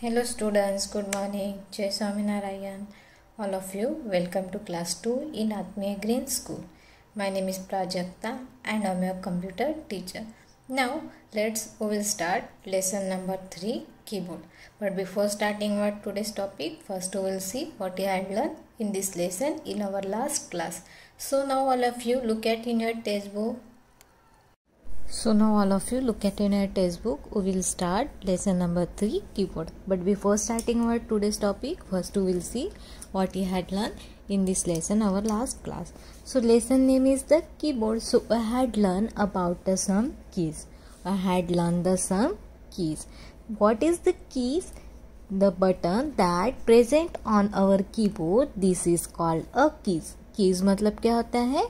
hello students good morning jai swaminarayan all of you welcome to class 2 in atmiya green school my name is prajakta and i'm your computer teacher now let's we will start lesson number 3 keyboard but before starting our today's topic first we will see what you have learned in this lesson in our last class so now all of you look at in your textbook so now all of you look at in your textbook. We will start lesson number 3 keyboard. But before starting our today's topic, first we will see what we had learned in this lesson our last class. So lesson name is the keyboard. So I had learned about the sum keys. I had learned the sum keys. What is the keys? The button that present on our keyboard. This is called a keys. Keys मतलब क्या होता है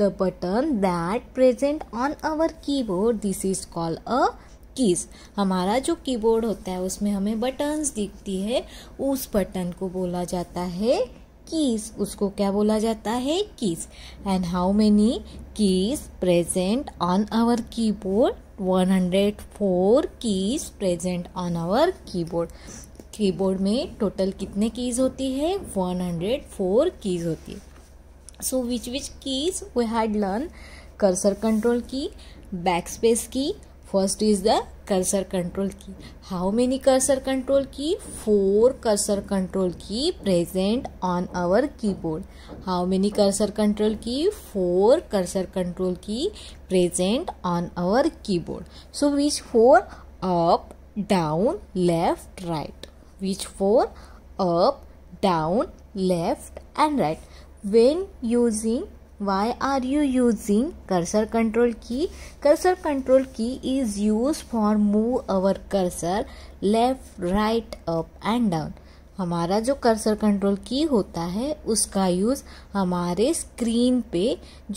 the button that present on our keyboard this is call a keys हमारा जो keyboard होता है उसमें हमें बटन्स दिखती है उस बटन को बोला जाता है कीज उसको क्या बोला जाता है keys and how many keys present on our keyboard 104 keys present on our keyboard keyboard में टोटल कितने कीज होती है 104 कीज होती है so which which keys we had learn cursor control key back space key first is the cursor control key how many cursor control key four cursor control key present on our keyboard how many cursor control key four cursor control key present on our keyboard so which four up down left right which four up down left and right when using why are you using cursor control key cursor control key is used for move our cursor left right up and down हमारा जो cursor control की होता है उसका use हमारे screen पे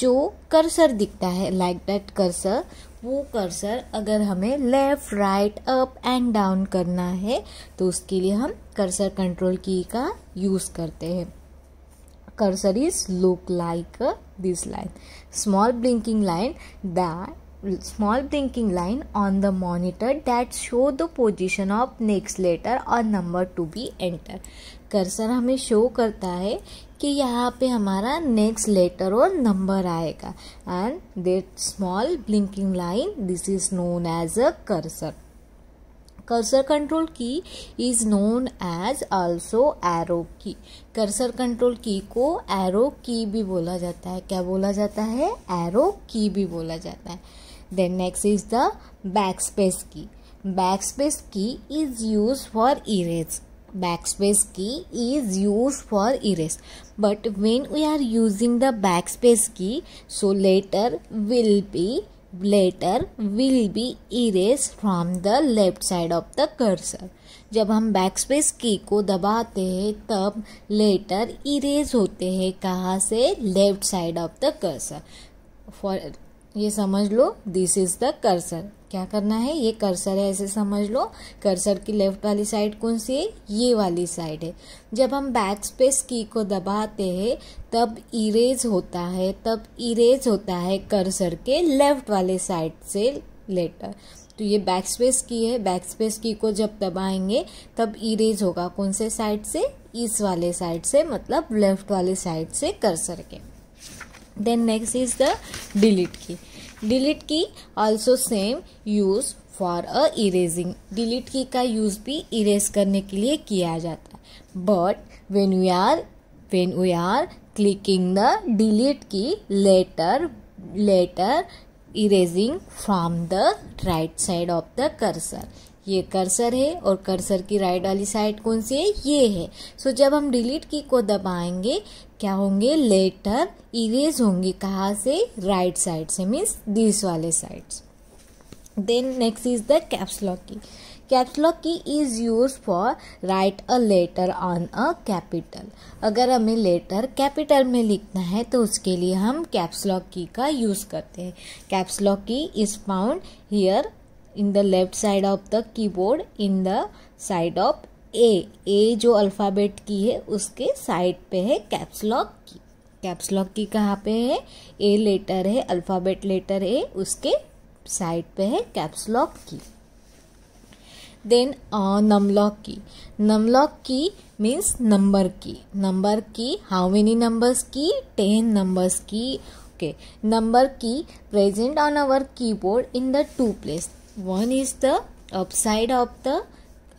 जो cursor दिखता है लाइक दैट कर्सर वो कर्सर अगर हमें left right up and down करना है तो उसके लिए हम कर्सर कंट्रोल की का यूज़ करते हैं cursor is look like uh, this line small blinking line that small blinking line on the monitor that show the position of next letter or number to be enter cursor हमें show करता है कि यहाँ पे हमारा next letter और number आएगा and that small blinking line this is known as a cursor cursor control key is known as also arrow key cursor control key को एरो की भी बोला जाता है क्या बोला जाता है एरो की भी बोला जाता है then next is the back space key back space key is use for erase back space key is use for erase but when we are using the back space key so letter will be letter will be erase from the left side of the cursor जब हम back space की को दबाते हैं तब letter erase होते हैं कहाँ से left side of the cursor for ये समझ लो दिस इज द कर्सर क्या करना है ये कर्सर है ऐसे समझ लो कर्सर की लेफ्ट वाली साइड कौन सी है ये वाली साइड है जब हम बैक स्पेस की को दबाते हैं तब इरेज होता है तब इरेज होता है कर्सर के लेफ्ट वाले साइड से लेटर तो ये बैक स्पेस की है बैक स्पेस की को जब दबाएंगे तब इरेज होगा कौन से साइड से इस वाले साइड से मतलब लेफ्ट वाले साइड से कर्सर के then next is the delete key delete key also same use for a erasing delete key का यूज़ भी इरेज करने के लिए किया जाता है but when you are when we are clicking the delete key letter letter erasing from the right side of the cursor ये cursor है और कर्सर की राइट वाली साइड कौन सी है ये है सो so, जब हम डिलीट की को दबाएंगे क्या होंगे लेटर इरेज होंगे कहाँ से राइट साइड से मीन्स दिस वाले side then next is the caps lock key caps lock key is use for write a letter on a capital अगर हमें लेटर कैपिटल में लिखना है तो उसके लिए हम कैप्सलॉक की का यूज करते हैं caps lock key is found here in the left side of the keyboard in the side of A A जो अल्फ़ाबेट की है उसके साइड पे है कैप्सलॉक की कैप्सलॉक की कहाँ पे है ए लेटर है अल्फ़ाबेट लेटर ए उसके साइड पे है caps lock key then num lock key num lock key means number key number key how many numbers key ten numbers key okay number key present on our keyboard in the two place one is the upside of the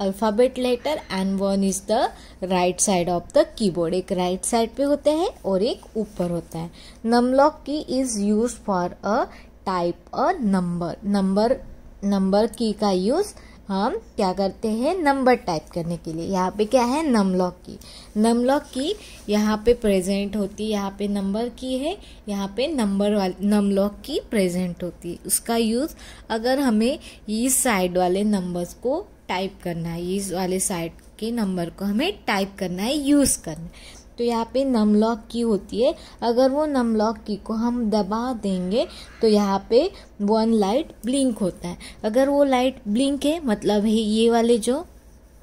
alphabet letter and one is the right side of the keyboard एक right side पे होते हैं और एक ऊपर होता है num lock key is use for a type a number number number key का यूज़ हम क्या करते हैं नंबर टाइप करने के लिए यहाँ पे क्या है नमलॉक की नमलॉक की यहाँ पे प्रेजेंट होती है यहाँ पे नंबर की है यहाँ पे नंबर वाली नमलॉक की प्रेजेंट होती है उसका यूज़ अगर हमें इस साइड वाले नंबर्स को टाइप करना है इस वाले साइड के नंबर को हमें टाइप करना है यूज़ करना है तो यहाँ पे नम लॉक की होती है अगर वो नम लॉक की को हम दबा देंगे तो यहाँ पे वन लाइट ब्लिंक होता है अगर वो लाइट ब्लिंक है मतलब है ये वाले जो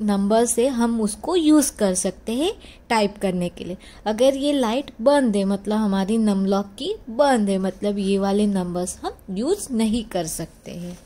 नंबर से हम उसको यूज़ कर सकते हैं टाइप करने के लिए अगर ये लाइट बंद है मतलब हमारी नम लॉक की बंद है मतलब ये वाले नंबर्स हम यूज़ नहीं कर सकते हैं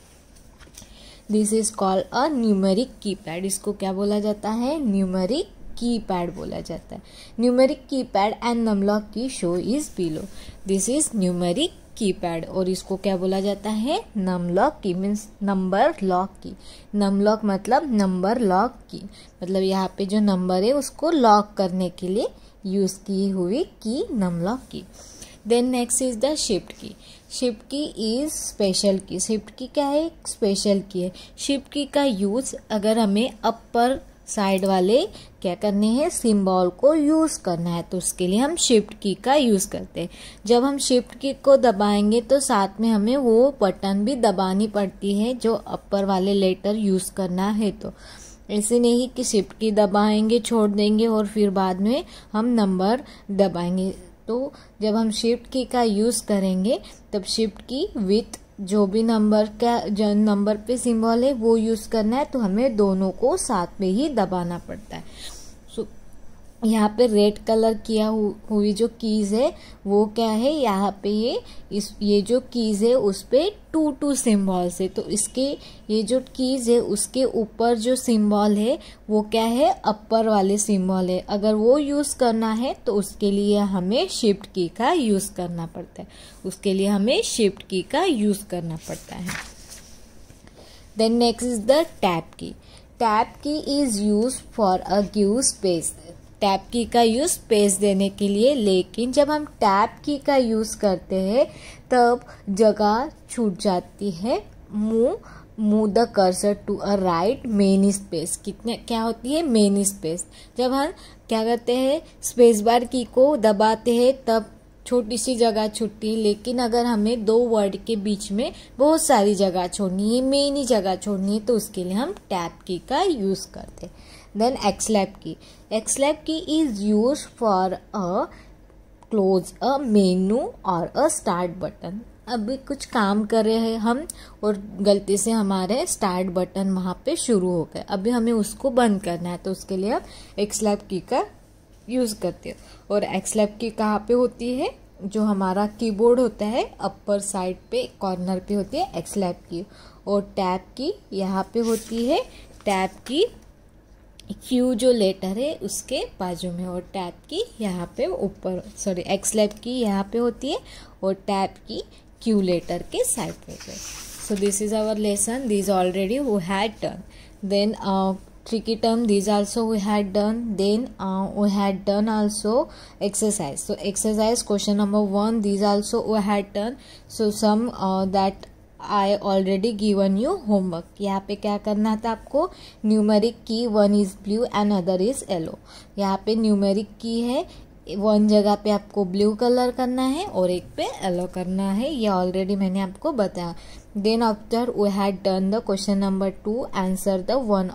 this is called a numeric की पैड इसको क्या बोला जाता है न्यूमेरिक की पैड बोला जाता है न्यूमेरिक की pad and num lock key show is below this is numeric की पैड और इसको क्या बोला जाता है num lock key means number lock key num lock मतलब नंबर लॉक की मतलब यहाँ पे जो नंबर है उसको लॉक करने के लिए यूज़ की हुई की num lock key then next is the shift key shift key is special key shift key क्या है स्पेशल की है शिप की का यूज़ अगर हमें अपर साइड वाले क्या करने हैं सिम्बॉल को यूज़ करना है तो उसके लिए हम शिफ्ट की का यूज़ करते हैं जब हम शिफ्ट की को दबाएंगे तो साथ में हमें वो बटन भी दबानी पड़ती है जो अपर वाले लेटर यूज़ करना है तो ऐसे नहीं कि शिफ्ट की दबाएंगे छोड़ देंगे और फिर बाद में हम नंबर दबाएंगे तो जब हम शिफ्ट की का यूज़ करेंगे तब शिफ्ट की विथ जो भी नंबर का जो नंबर पे सिंबल है वो यूज़ करना है तो हमें दोनों को साथ में ही दबाना पड़ता है यहाँ पे रेड कलर किया हुई जो कीज़ है वो क्या है यहाँ पे ये इस ये जो कीज़ है उस पर टू टू सिम्बॉल्स है तो इसके ये जो कीज़ है उसके ऊपर जो सिम्बॉल है वो क्या है अपर वाले सिम्बॉल है अगर वो यूज़ करना है तो उसके लिए हमें शिफ्ट की का यूज़ करना पड़ता है उसके लिए हमें शिफ्ट की का यूज़ करना पड़ता है then next is the tap key tap key is use for a give space tab key का यूज़ स्पेस देने के लिए लेकिन जब हम टैप की का यूज़ करते हैं तब जगह छूट जाती है मुंह move the cursor to a right many space कितने क्या होती है मेन स्पेस जब हम क्या करते हैं स्पेस बार की को दबाते हैं तब छोटी सी जगह छुट्टी लेकिन अगर हमें दो वर्ड के बीच में बहुत सारी जगह छोड़नी है ही जगह छोड़नी है तो उसके लिए हम टैप की का यूज़ करते हैं then एक्सलैप key escape key is use for a close a menu और अ स्टार्ट बटन अभी कुछ काम कर रहे हैं हम और गलती से हमारे स्टार्ट बटन वहाँ पे शुरू हो गए अभी हमें उसको बंद करना है तो उसके लिए हम एक्सलैब की का यूज़ करते हैं और एक्सलैब की कहाँ पे होती है जो हमारा कीबोर्ड होता है अपर साइड पे कॉर्नर पे होती है एक्सलैब की और टैब की यहाँ पे होती है टैब की क्यू जो लेटर है उसके बाजू में और टैप की यहाँ पे ऊपर सॉरी एक्स लेब की यहाँ पे होती है और टैप की क्यू लेटर के साइड पे पे so this is our lesson these already we had done then tricky term these also we had done then we had done also exercise so exercise question number one these also we had done so some that I already given you homework यहाँ पे क्या करना था आपको numeric key one is blue and other is yellow यहाँ पे numeric की है वन जगह पे आपको ब्लू कलर करना है और एक पे येलो करना है ये ऑलरेडी मैंने आपको बताया then after we had done the question number two answer the one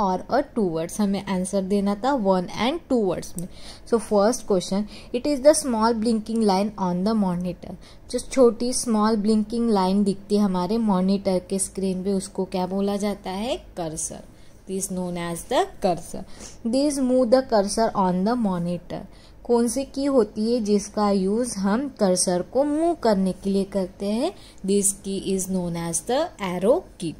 और अ टू वर्ड्स हमें आंसर देना था वन एंड टू वर्ड्स में so first question it is the small blinking line on the monitor जो छोटी small blinking line दिखती है हमारे मॉनिटर के स्क्रीन पे उसको क्या बोला जाता है cursor this known as the cursor this move the cursor on the monitor कौन सी की होती है जिसका यूज़ हम कर्सर को मूव करने के लिए करते हैं this key is known as the arrow key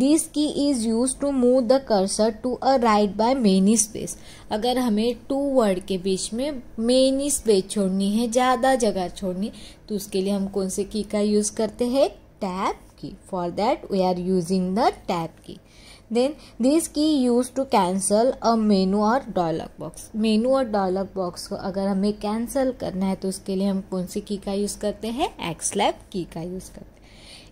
this key is use to move the cursor to a right by many space अगर हमें टू वर्ड के बीच में मेनी स्पेस छोड़नी है ज़्यादा जगह छोड़नी तो उसके लिए हम कौन से की का यूज़ करते हैं tap key for that we are using the tap key then this key use to cancel a menu और डायलॉग बॉक्स मेनू और डायलॉग बॉक्स को अगर हमें कैंसल करना है तो उसके लिए हम कौन सी की का यूज़ करते हैं एक्सलैप की का यूज़ करते हैं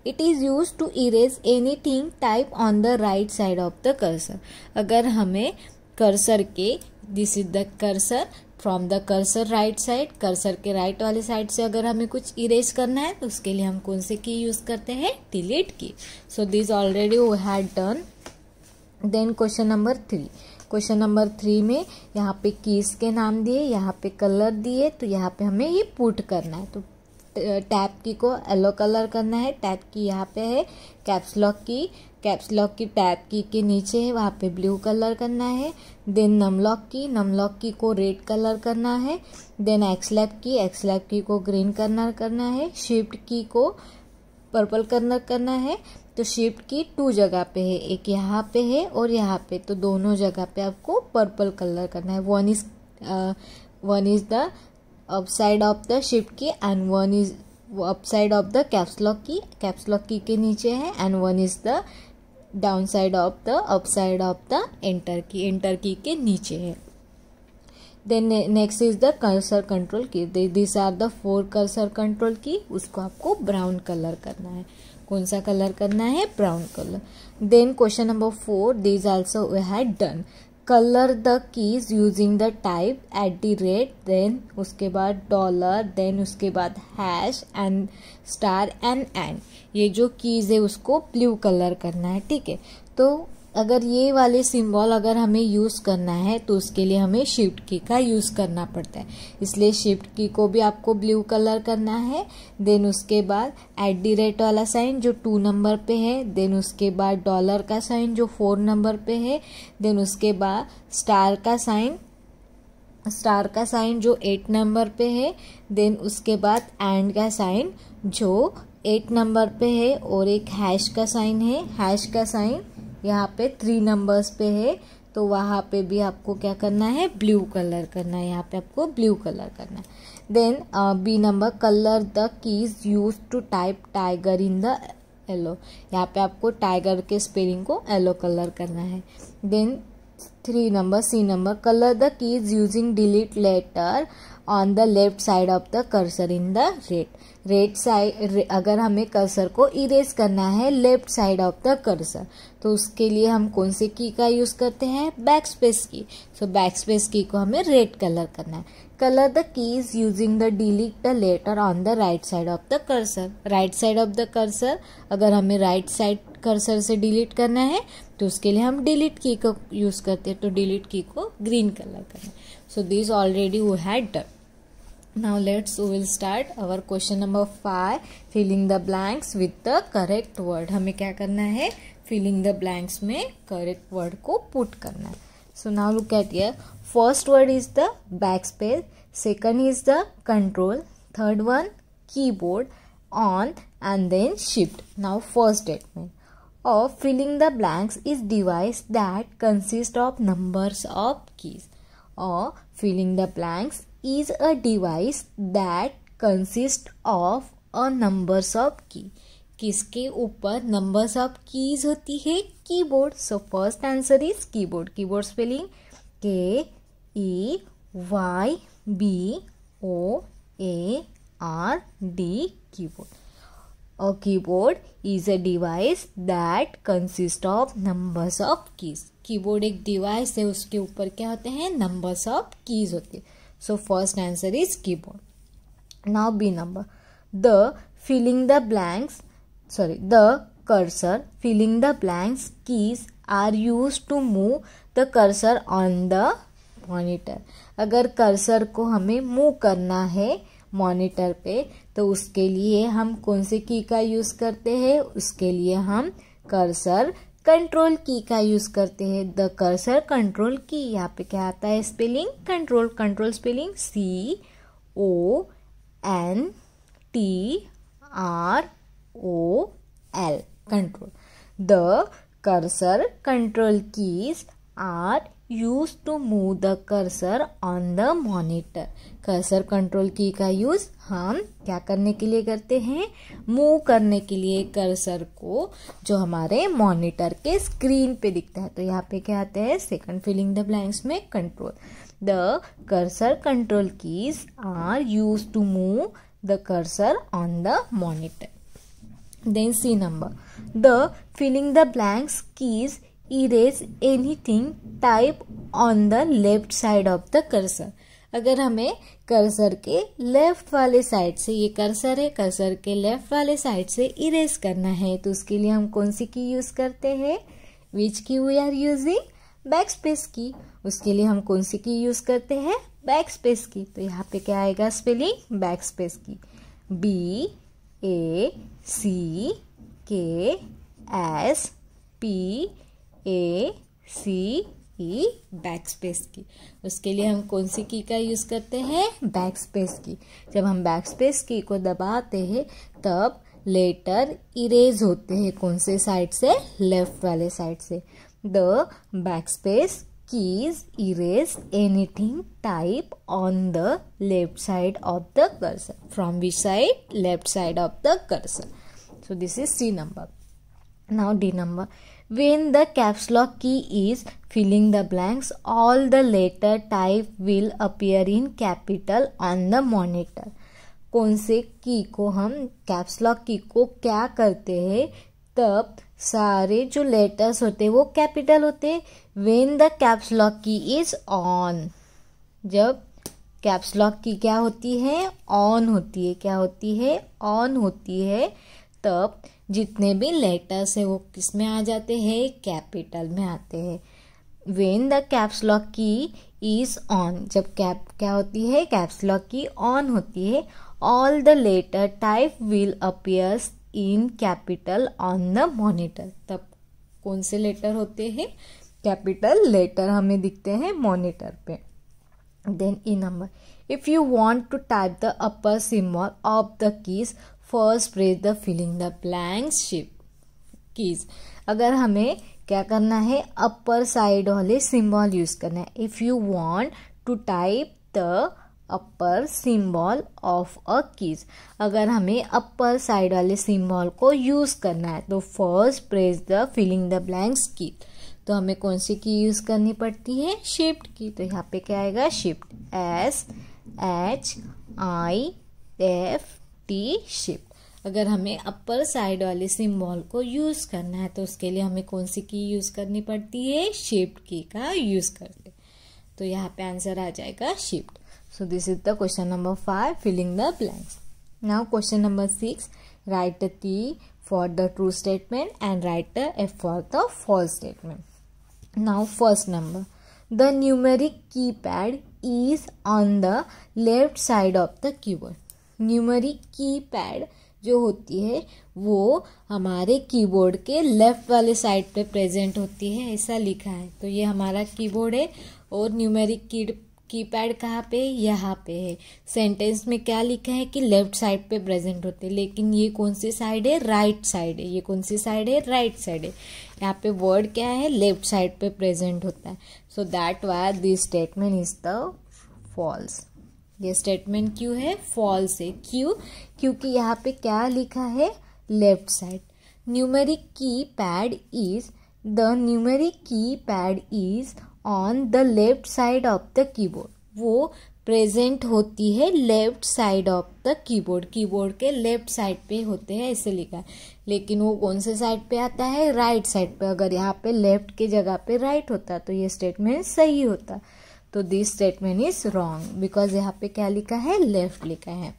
it is use to erase anything type on the right side of the cursor अगर हमें कर्सर के this is the cursor from the cursor right side cursor के राइट right वाले साइड से अगर हमें कुछ इरेज करना है तो उसके लिए हम कौन से की यूज़ करते हैं delete key so this already we had done then question number three question number three में यहाँ पे कीज के नाम दिए यहाँ पे कलर दिए तो यहाँ पे हमें ये पुट करना है तो टैप की को येलो कलर करना है टैप की यहाँ पे है caps lock key caps lock key tap key के नीचे है वहाँ पे ब्लू कलर करना है then num lock key num lock key को रेड कलर करना है देन एक्सलैप की एक्सलैप की को ग्रीन कलर करना है शिफ्ट की को पर्पल कलर करना है तो शिफ्ट की टू जगह पे है एक यहाँ पे है और यहाँ पे तो दोनों जगह पे आपको पर्पल कलर करना है one is one is the upside of the shift key and one is upside of the caps lock caps lock key lock के नीचे है and one is the down side of the up side of the enter key enter key के नीचे है then next is the cursor control key this are the four cursor control key उसको आपको brown colour करना है कौन सा colour करना है brown colour then question number four these also we had done colour the keys using the type at the rate then उसके बाद डॉलर देन उसके बाद hash and star and and ये जो कीज़ है उसको ब्लू कलर करना है ठीक है तो अगर ये वाले सिंबल अगर हमें यूज़ करना है तो उसके लिए हमें शिफ्ट की का यूज़ करना पड़ता है इसलिए शिफ्ट की को भी आपको ब्लू कलर करना है देन उसके बाद एट दी रेट वाला साइन जो टू नंबर पे है देन उसके बाद डॉलर का साइन जो फोर नंबर पे है देन उसके बाद स्टार का साइन स्टार का साइन जो एट नंबर पे है देन उसके बाद एंड का साइन जो एट नंबर पे है और एक हैश का साइन है हैश का साइन यहाँ पे थ्री नंबर्स पे है तो वहाँ पे भी आपको क्या करना है ब्लू कलर करना है यहाँ पे आपको ब्लू कलर करना है then B number colour the keys use to type tiger in the yellow यहाँ पे आपको टाइगर के स्पेलिंग को येलो कलर करना है then three number C number colour the keys using delete letter on the left side of the cursor in the red red side अगर हमें cursor को इरेज करना है left side of the cursor तो उसके लिए हम कौन से की का यूज करते हैं back space key so back space की को हमें रेड कलर करना है colour the key is using the delete the letter on the right side of the cursor right side of the cursor अगर हमें राइट right साइड कर्सर से delete करना है तो उसके लिए हम डिलीट की को यूज करते हैं तो डिलीट की को ग्रीन कलर करना है so this already we had done now let's we will start our question number 5 filling the blanks with the correct word hame kya karna hai filling the blanks mein correct word ko put karna hai so now look at here first word is the backspace second is the control third one keyboard on and then shift now first statement of filling the blanks is device that consist of numbers of keys or filling the blanks is a device that consist of a numbers of key किसके ऊपर numbers of keys होती है keyboard so first answer is keyboard keyboard spelling K E Y B O A R D keyboard a keyboard is a device that consist of numbers of keys keyboard एक device है उसके ऊपर क्या होते हैं numbers of keys होते हैं So first answer is keyboard. Now B number. The filling the blanks, sorry, the cursor filling the blanks keys are used to move the cursor on the monitor agar cursor ko hame move karna hai monitor पे तो उसके लिए हम कौन से की का use करते हैं उसके लिए हम कर्सर कंट्रोल की का यूज करते हैं द कर्सर कंट्रोल की यहाँ पे क्या आता है spelling control control spelling C O N T R O L control the cursor control keys are use to move the cursor on the monitor cursor control key का use हम क्या करने के लिए करते हैं मूव करने के लिए कर्सर को जो हमारे मॉनिटर के स्क्रीन पे दिखता है तो यहाँ पे क्या आते हैं सेकंड फिलिंग द ब्लैंक्स में control the cursor control keys are use to move the cursor on the monitor then C number the filling the blanks keys anything type on the left side of the cursor अगर हमें cursor के left वाले side से ये cursor है cursor के left वाले side से इरेज करना है तो उसके लिए हम कौन सी की यूज़ करते हैं which key we are using back space key उसके लिए हम कौन सी की यूज़ करते हैं बैक स्पेस की तो यहाँ पे क्या आएगा spelling back space key B A C K S P A C E back space key उसके लिए हम कौन सी की का यूज़ करते हैं बैक स्पेस की जब हम बैक स्पेस की को दबाते हैं तब लेटर इरेज होते हैं कौन से साइड से लेफ्ट वाले साइड से the back backspace keys erase anything type on the left side of the cursor from which side left side of the cursor so this is C number now D number When the caps lock key is filling the blanks, all the letter type will appear in capital on the monitor. कौन से की को हम caps lock की को क्या करते हैं तब सारे जो लेटर्स होते हैं वो कैपिटल होते हैं when the caps lock key is on जब कैप्स लॉक की क्या होती है ऑन होती है क्या होती है ऑन होती है तब जितने भी लेटर्स है वो किस में आ जाते हैं कैपिटल में आते हैं when the caps lock key is on जब कैप क्या होती है कैप्स लॉक की ऑन होती है all the letter type will appears in capital on the monitor तब कौन से लेटर होते हैं कैपिटल लेटर हमें दिखते हैं मॉनिटर पे then E number if you want to type the upper symbol of the keys first press the filling the blanks shift keys अगर हमें क्या करना है अपर साइड वाले सिंबल यूज करना है if you want to type the upper symbol of a keys अगर हमें अपर साइड वाले सिंबल को यूज़ करना है तो first press the filling the blanks key तो हमें कौन सी की यूज़ करनी पड़ती है शिफ्ट की तो यहाँ पे क्या आएगा shift S H I F T shift अगर हमें अपर साइड वाले सिम्बॉल को यूज़ करना है तो उसके लिए हमें कौन सी की यूज़ करनी पड़ती है शिफ्ट की का यूज़ करते तो यहाँ पे आंसर आ जाएगा shift so this is the question number five filling the blanks now question number six write the T for the true statement and write the F for the false statement now first number the numeric की pad is on the left side of the keyboard numeric key pad जो होती है वो हमारे keyboard के left वाले side पे present होती है ऐसा लिखा है तो ये हमारा कीबोर्ड है और न्यूमेरिक की कीपैड कहाँ पे यहाँ पे है सेंटेंस में क्या लिखा है कि लेफ्ट साइड पे प्रेजेंट होते हैं लेकिन ये कौन सी साइड है राइट right साइड है ये कौन सी साइड है राइट right साइड है यहाँ पे वर्ड क्या है लेफ्ट साइड पे प्रेजेंट होता है so that why this statement is the false ये स्टेटमेंट क्यों है फॉल्स है क्यों क्योंकि यहाँ पे क्या लिखा है लेफ्ट साइड न्यूमेरिक की पैड इज द न्यूमेरिक की pad is on the left side of the keyboard वो प्रेजेंट होती है left side of the keyboard keyboard के लेफ्ट साइड पे होते हैं ऐसे लिखा है लेकिन वो कौन से साइड पे आता है राइट right साइड पे अगर यहाँ पे लेफ्ट के जगह पे राइट right होता तो ये स्टेटमेंट सही होता तो this statement is wrong because यहाँ पे क्या लिखा है लेफ्ट लिखा है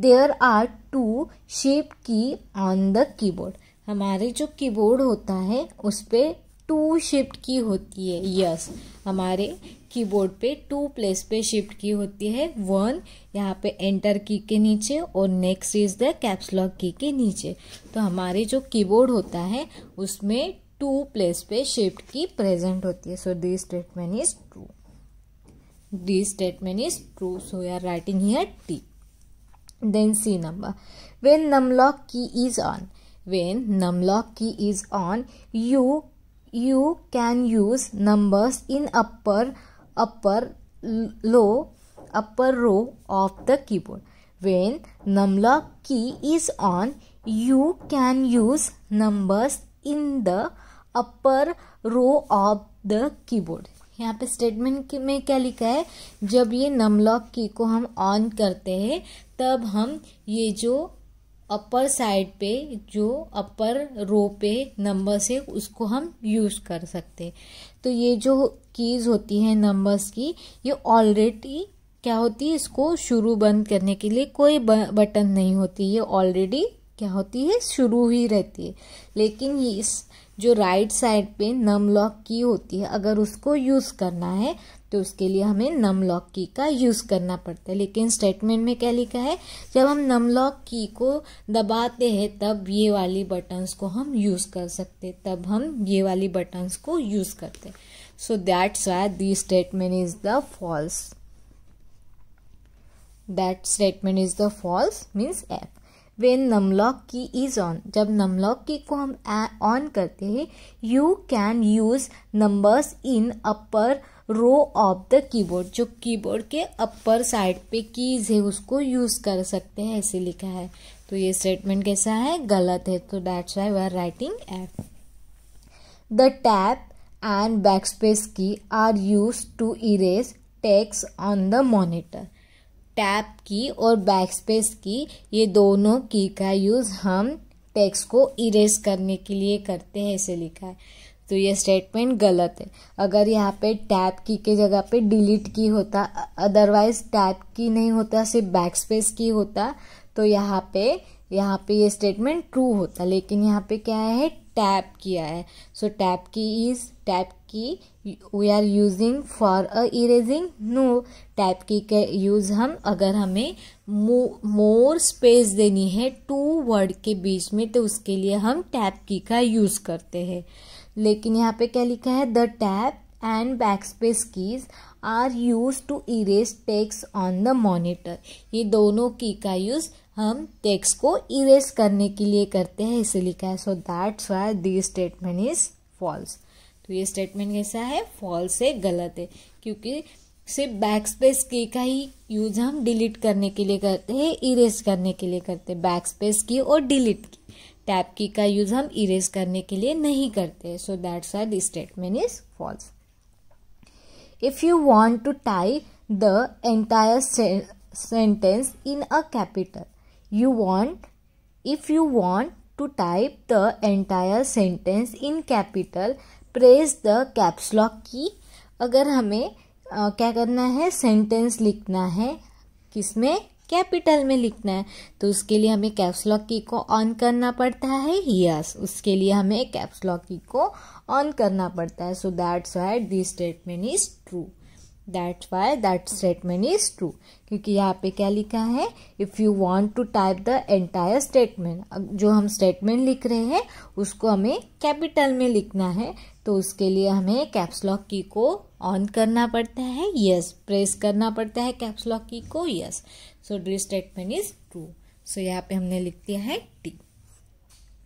there are two shift key on the keyboard हमारे जो कीबोर्ड होता है उस पर टू शिफ्ट की होती है यस yes, हमारे कीबोर्ड पे टू प्लेस पे शिफ्ट की होती है वन यहाँ पे एंटर की के नीचे और नेक्स्ट इज द कैप्सलॉक की के नीचे तो हमारे जो कीबोर्ड होता है उसमें टू प्लेस पे शिफ्ट की प्रेजेंट होती है so this statement is true this statement is true so you are writing here T then c number when numlock key is on when numlock key is on you you can use numbers in upper upper low upper row of the keyboard when numlock key is on you can use numbers in the upper row of the keyboard यहाँ पे statement में क्या लिखा है जब ये Num Lock key को हम ऑन करते हैं तब हम ये जो अपर साइड पे जो अपर रो पे नंबर्स है उसको हम यूज़ कर सकते हैं तो ये जो कीज़ होती हैं नंबर्स की ये ऑलरेडी क्या होती है इसको शुरू बंद करने के लिए कोई बटन नहीं होती ये ऑलरेडी क्या होती है शुरू ही रहती है लेकिन ये इस जो राइट साइड पे नम लॉक की होती है अगर उसको यूज़ करना है तो उसके लिए हमें नम लॉक की का यूज़ करना पड़ता है लेकिन स्टेटमेंट में क्या लिखा है जब हम नम लॉक की को दबाते हैं तब ये वाली बटन्स को हम यूज़ कर सकते तब हम ये वाली बटन्स को यूज़ करते so that's why the statement is the false that statement is the false means F when numlock key is on जब नमलॉक की को हम ऑन करते हैं you can use numbers in upper row of the keyboard जो keyboard के upper side पे keys है उसको यूज कर सकते हैं ऐसे लिखा है तो ये स्टेटमेंट कैसा है गलत है तो that's why we are writing F the tab and back space key are use to erase text on the monitor tab key और बैक स्पेस की ये दोनों की का यूज़ हम टेक्स्ट को इरेज करने के लिए करते हैं ऐसे लिखा है तो ये स्टेटमेंट गलत है अगर यहाँ पे टैप की के जगह पे डिलीट की होता अदरवाइज टैप की नहीं होता सिर्फ बैक स्पेस की होता तो यहाँ पे यहाँ पे ये स्टेटमेंट ट्रू होता लेकिन यहाँ पे क्या है टैप किया है so tab key is tab key we are using for a erasing no tab key का यूज़ हम अगर हमें मोर स्पेस देनी है टू वर्ड के बीच में तो उसके लिए हम टैप की का यूज़ करते हैं लेकिन यहाँ पे क्या लिखा है the tab and backspace keys are use to erase text on the monitor ये दोनों की का यूज़ हम टेक्स्ट को इरेज करने के लिए करते हैं इसे लिखा है so that's why the statement is false तो ये स्टेटमेंट कैसा है फॉल्स है गलत है क्योंकि सिर्फ बैक स्पेस की का ही यूज हम डिलीट करने के लिए करते हैं इरेज करने के लिए करते हैं बैक स्पेस की और डिलीट की टैप की का यूज हम इरेज करने के लिए नहीं करते so that's are this statement is false if you want to type the entire sentence in a capital you want if you want to type the entire sentence in capital press the caps lock key अगर हमें आ, क्या करना है sentence लिखना है किसमें capital में लिखना है तो उसके लिए हमें कैप्स लॉक की को ऑन करना पड़ता है यस उसके लिए हमें कैप्स लॉक की को ऑन करना पड़ता है so that's why this statement is true that's why that statement is true क्योंकि यहाँ पे क्या लिखा है if you want to type the entire statement जो हम स्टेटमेंट लिख रहे हैं उसको हमें कैपिटल में लिखना है तो उसके लिए हमें कैप्सलॉक की को ऑन करना पड़ता है यस yes. प्रेस करना पड़ता है कैप्सलॉक की को yes so the statement is true so यहाँ पे हमने लिख दिया है T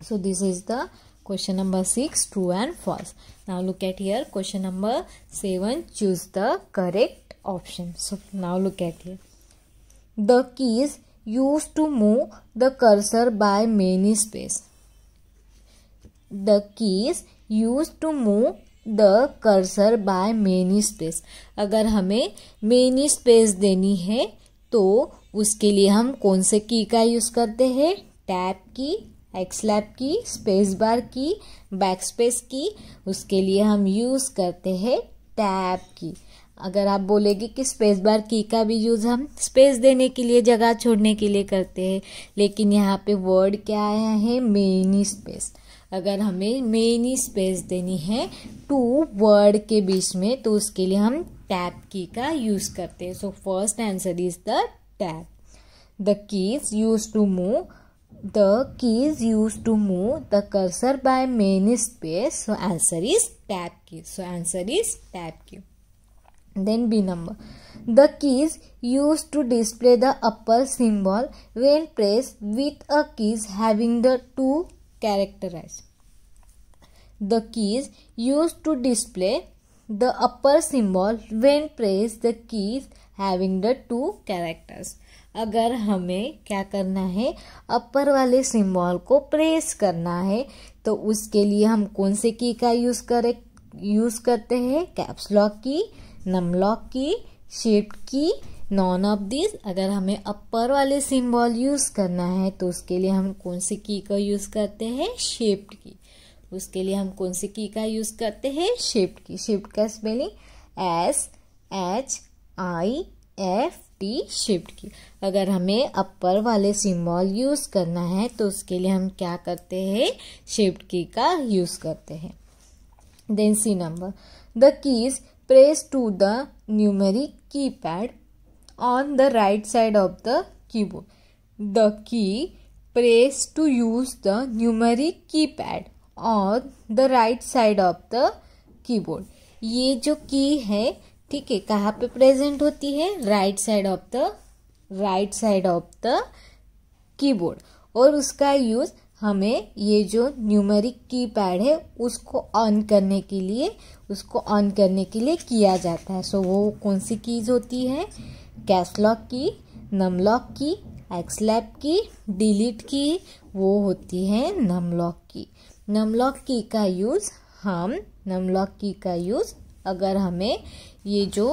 so this is the Question number 6 true and false. Now look at here question number 7 choose the correct option. So now look at here. The keys used to move the cursor by many space. The keys used to move the cursor by many space अगर हमें many space देनी है तो उसके लिए हम कौन से की का यूज़ करते हैं टैप की एक्सलैप की स्पेस बार की बैक स्पेस की उसके लिए हम यूज़ करते हैं टैप की अगर आप बोलेंगे कि स्पेस बार की का भी यूज़ हम स्पेस देने के लिए जगह छोड़ने के लिए करते हैं लेकिन यहाँ पे वर्ड क्या आया है मेनी स्पेस अगर हमें मेनी स्पेस देनी है टू वर्ड के बीच में तो उसके लिए हम टैप की का यूज़ करते हैं so first answer is the tab the keys use to move the key is used to move the cursor by many space so answer is tab key so answer is tab key then b number the key is used to display the upper symbol when pressed with a keys having the two characters the key is used to display the upper symbol when pressed the keys having the two characters अगर हमें क्या करना है अपर वाले symbol को press करना है तो उसके लिए हम कौन से की का यूज करे यूज करते हैं caps lock key num lock key shift key none of this अगर हमें अपर वाले सिंबल यूज करना है तो उसके लिए हम कौन से की का यूज करते हैं शिफ्ट की उसके लिए हम कौन से की का यूज करते हैं शिफ्ट की शिफ्ट का spelling S H I F T shift key अगर हमें अपर वाले सिंबल यूज़ करना है तो उसके लिए हम क्या करते हैं शिफ्ट की का यूज़ करते हैं then C number the keys press to the numeric pad on the right side of the keyboard the key press to use the numeric pad on the right side of the keyboard ये जो की है ठीक है कहाँ पे present होती है right side of the right side of the keyboard और उसका यूज़ हमें ये जो न्यूमेरिक की पैड है उसको ऑन करने के लिए उसको ऑन करने के लिए किया जाता है सो so, वो कौन सी कीज़ होती है कैसलॉक की नमलॉक की एक्सलैप की डिलीट की वो होती है नमलॉक की नमलॉक की का यूज़ हम नमलॉक की का यूज़ अगर हमें ये जो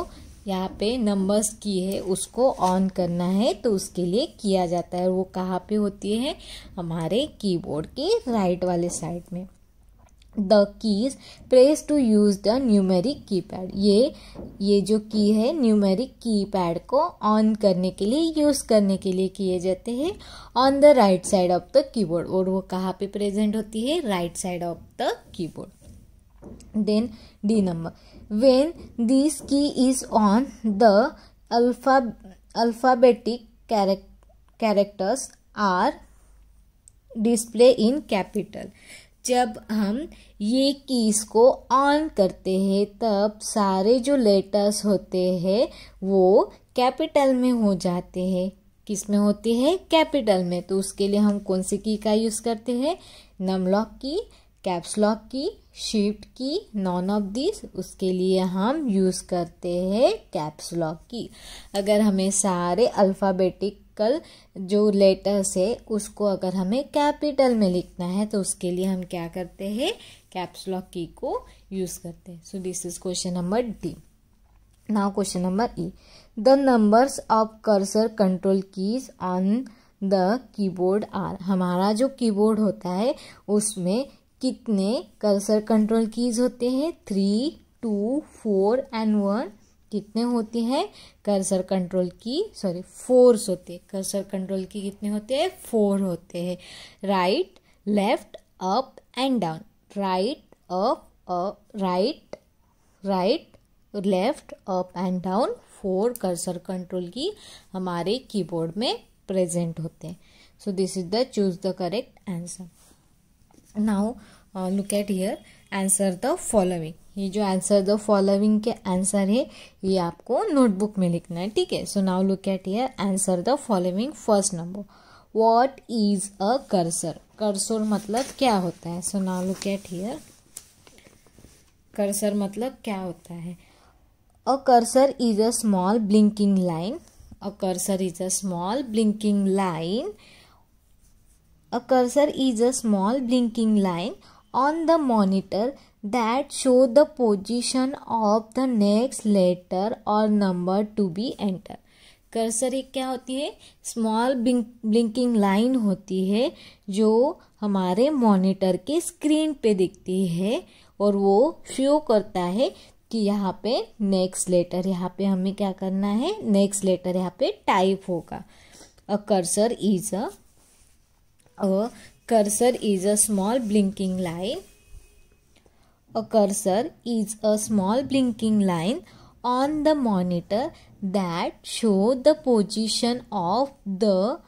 यहाँ पे नंबर्स की है उसको ऑन करना है तो उसके लिए किया जाता है वो कहाँ पे होती है हमारे कीबोर्ड के राइट वाले साइड में the keys press to use the numeric की पैड ये ये जो की है न्यूमेरिक की पैड को ऑन करने के लिए यूज़ करने के लिए किए जाते हैं on the right side of the keyboard और वो कहाँ पे प्रेजेंट होती है right side of the keyboard then D number when this key is on the alpha alphabetic charac characters are display in capital जब हम ये कीज़ को ऑन करते हैं तब सारे जो लेटर्स होते हैं वो कैपिटल में हो जाते हैं किस में होते हैं कैपिटल में तो उसके लिए हम कौन सी की का यूज़ करते हैं नमलॉक की कैप्सलॉक की shift key none of this उसके लिए हम यूज़ करते हैं कैप्सलॉक की अगर हमें सारे अल्फ़ाबेटिकल जो लेटर्स है उसको अगर हमें कैपिटल में लिखना है तो उसके लिए हम क्या करते हैं कैप्सलॉक की को यूज़ करते हैं so this is question number D now question number E the numbers of cursor control keys on the keyboard are हमारा जो कीबोर्ड होता है उसमें कितने कर्सर कंट्रोल कीज होते हैं three two four and one कितने होते हैं cursor control key sorry four होते हैं कर्सर कंट्रोल की कितने होते हैं फोर होते हैं right left up and down right up right right left up and down four cursor control key हमारे कीबोर्ड में प्रेजेंट होते हैं so this is the choose the correct answer now look at here answer the following ये जो answer the following के answer है ये आपको नोटबुक में लिखना है ठीक है so now look at here answer the following first number what is a cursor cursor मतलब क्या होता है so now look at here cursor मतलब क्या होता है a cursor is a small blinking line a cursor is a small blinking line A cursor is a small blinking line on the monitor that show the position of the next letter or number to be entered. Cursor एक क्या होती है small blinking line होती है जो हमारे monitor के screen पे दिखती है और वो शो करता है कि यहाँ पे नेक्स्ट लेटर यहाँ पे हमें क्या करना है नेक्स्ट लेटर यहाँ पे टाइप होगा a cursor is a A cursor is a small blinking line. A cursor is a small blinking line on the monitor that show the position of the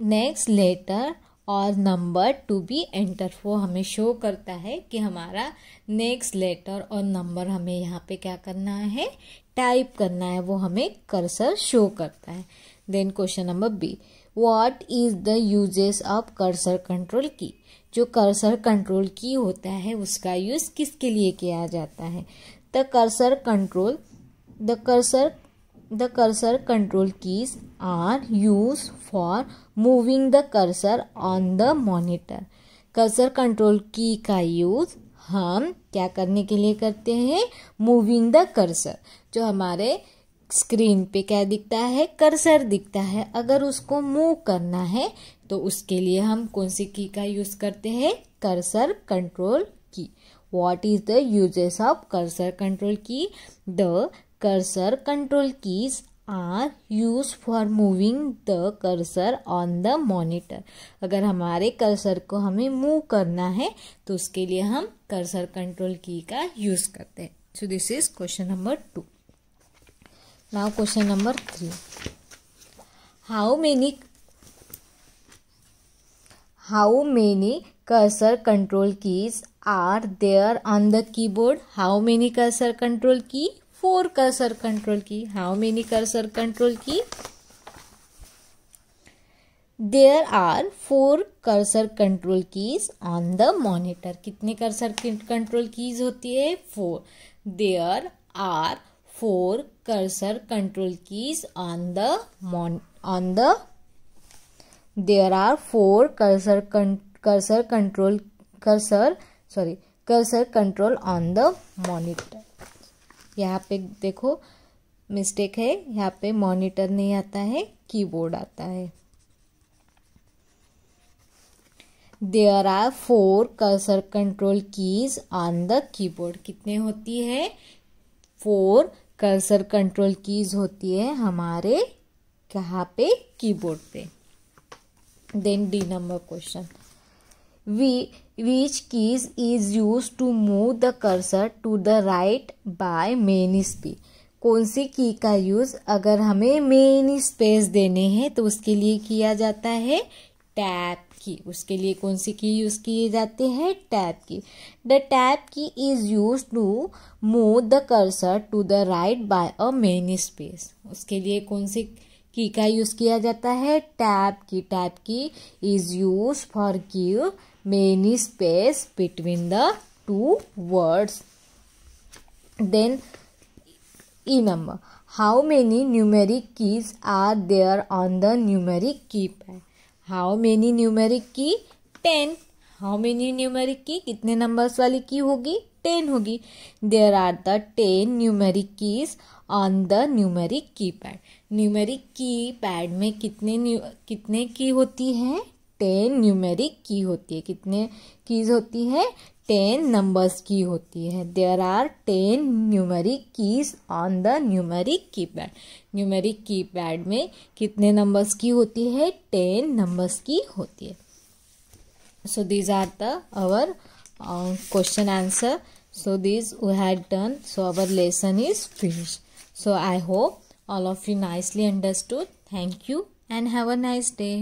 next letter और number to be enter वो हमें show करता है कि हमारा next letter और number हमें यहाँ पे क्या करना है टाइप करना है वो हमें कर्सर शो करता है then question number B what is the uses of cursor control key जो कर्सर कंट्रोल की होता है उसका यूज़ किसके लिए किया जाता है the cursor control the cursor the cursor control keys are use for moving the cursor on the monitor cursor control key का यूज़ हम क्या करने के लिए करते हैं मूविंग द कर्सर जो हमारे स्क्रीन पे क्या दिखता है कर्सर दिखता है अगर उसको मूव करना है तो उसके लिए हम कौन सी की का यूज़ करते हैं cursor control key what is the uses of cursor control key the cursor control keys are use for moving the cursor on the monitor अगर हमारे कर्सर को हमें मूव करना है तो उसके लिए हम कर्सर कंट्रोल की का यूज़ करते हैं so this is question number two now question number 3 how many how many cursor control keys are there on the keyboard how many cursor control key four cursor control key how many cursor control key there are four cursor control keys on the monitor कितने cursor control keys होती है four there are four cursor control keys on the mon on the there are four cursor con cursor control cursor sorry cursor control on the monitor यहाँ पे देखो mistake है यहाँ पे monitor नहीं आता है कीबोर्ड आता है there are four cursor control keys on the keyboard कितने होती है फोर कर्सर कंट्रोल कीज होती है हमारे कहाँ पे कीबोर्ड पे then D number question we which keys is use to move the cursor to the right by main speed कौन सी की का यूज अगर हमें मेन स्पेस देने हैं तो उसके लिए किया जाता है टैप की उसके लिए कौन सी की यूज़ किए जाते हैं tap key the tap key is use to move the cursor to the right by a main space उसके लिए कौन सी की का यूज़ किया जाता है tap key tap key is use for give main space between the two words then E number how many numeric keys are there on the numeric की keypad how many numeric key ten how many numeric key कितने numbers वाली key होगी ten होगी there are the ten numeric keys on the numeric की keypad numeric की keypad में कितने new कितने की होती है टेन न्यूमेरिक की होती है कितने कीज़ होती है टेन नंबर्स की होती है there are ten numeric keys on the numeric की पैड न्यूमेरिक की पैड में कितने नंबर्स की होती है टेन नंबर्स की होती है so these are the our question answer so these we had done so our lesson is finish so I hope all of you nicely understood thank you and have a nice day